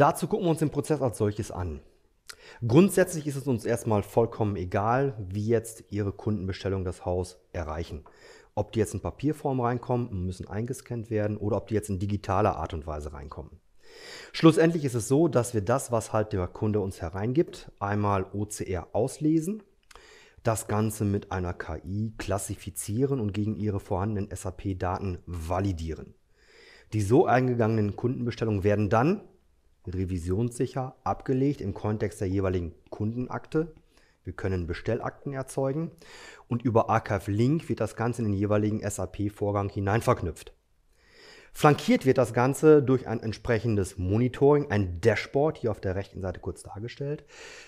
Dazu gucken wir uns den Prozess als solches an. Grundsätzlich ist es uns erstmal vollkommen egal, wie jetzt Ihre Kundenbestellung das Haus erreichen. Ob die jetzt in Papierform reinkommen, müssen eingescannt werden oder ob die jetzt in digitaler Art und Weise reinkommen. Schlussendlich ist es so, dass wir das, was halt der Kunde uns hereingibt, einmal OCR auslesen, das Ganze mit einer KI klassifizieren und gegen Ihre vorhandenen SAP-Daten validieren. Die so eingegangenen Kundenbestellungen werden dann revisionssicher abgelegt im Kontext der jeweiligen Kundenakte. Wir können Bestellakten erzeugen und über Archive Link wird das Ganze in den jeweiligen SAP-Vorgang hineinverknüpft. Flankiert wird das Ganze durch ein entsprechendes Monitoring, ein Dashboard, hier auf der rechten Seite kurz dargestellt.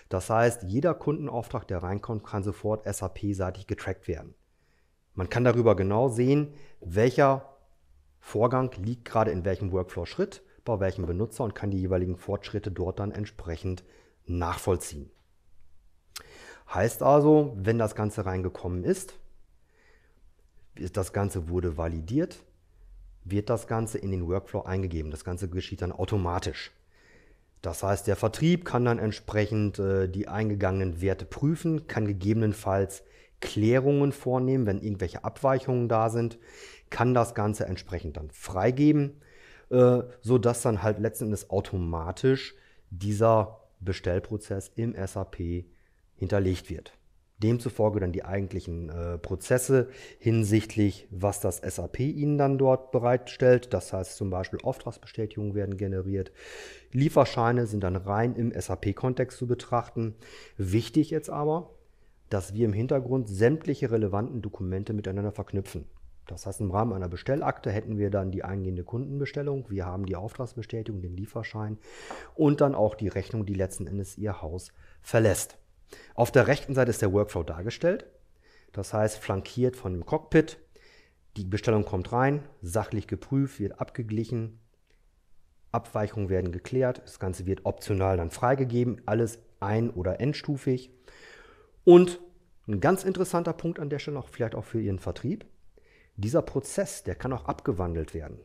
Das heißt, jeder Kundenauftrag, der reinkommt, kann sofort SAP-seitig getrackt werden. Man kann darüber genau sehen, welcher Vorgang liegt gerade in welchem Workflow-Schritt bei welchem Benutzer und kann die jeweiligen Fortschritte dort dann entsprechend nachvollziehen. Heißt also, wenn das Ganze reingekommen ist, das Ganze wurde validiert, wird das Ganze in den Workflow eingegeben. Das Ganze geschieht dann automatisch. Das heißt, der Vertrieb kann dann entsprechend äh, die eingegangenen Werte prüfen, kann gegebenenfalls Klärungen vornehmen, wenn irgendwelche Abweichungen da sind, kann das Ganze entsprechend dann freigeben äh, sodass dann halt letzten Endes automatisch dieser Bestellprozess im SAP hinterlegt wird. Demzufolge dann die eigentlichen äh, Prozesse hinsichtlich, was das SAP Ihnen dann dort bereitstellt. Das heißt zum Beispiel Auftragsbestätigungen werden generiert. Lieferscheine sind dann rein im SAP-Kontext zu betrachten. Wichtig jetzt aber, dass wir im Hintergrund sämtliche relevanten Dokumente miteinander verknüpfen. Das heißt, im Rahmen einer Bestellakte hätten wir dann die eingehende Kundenbestellung, wir haben die Auftragsbestätigung, den Lieferschein und dann auch die Rechnung, die letzten Endes Ihr Haus verlässt. Auf der rechten Seite ist der Workflow dargestellt, das heißt flankiert von dem Cockpit. Die Bestellung kommt rein, sachlich geprüft, wird abgeglichen, Abweichungen werden geklärt, das Ganze wird optional dann freigegeben, alles ein- oder endstufig. Und ein ganz interessanter Punkt an der Stelle noch, vielleicht auch für Ihren Vertrieb, dieser Prozess, der kann auch abgewandelt werden.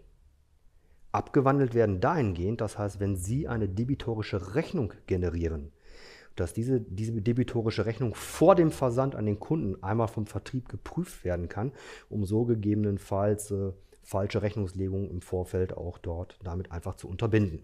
Abgewandelt werden dahingehend, das heißt, wenn Sie eine debitorische Rechnung generieren, dass diese, diese debitorische Rechnung vor dem Versand an den Kunden einmal vom Vertrieb geprüft werden kann, um so gegebenenfalls äh, falsche Rechnungslegungen im Vorfeld auch dort damit einfach zu unterbinden.